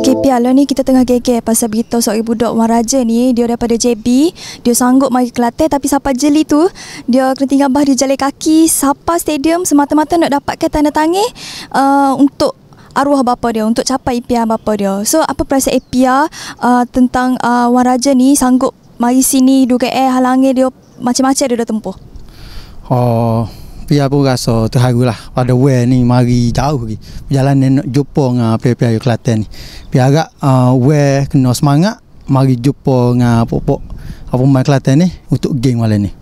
Okey Pia, lah ni kita tengah geger pasal berita seorang budak Wan Raja ni, dia daripada JB, dia sanggup mari Kelantan tapi sampai jeli tu, dia kena tinggal bah di jalan kaki sampai stadium semata-mata nak dapatkan tanda tangan uh, untuk arwah bapa dia, untuk capai impian bapa dia. So apa perasaan Pia uh, tentang uh, Wan Raja ni sanggup mari sini duga eh halangnya dia macam-macam dia dah tempuh. Oh, uh, tapi aku rasa terharu lah pada hmm. where ni mari jauh lagi perjalanan nak jumpa dengan pihak-pihak Kelantan ni biarak uh, where kena semangat mari jumpa dengan popok apa main Kelantan ni untuk geng malam ni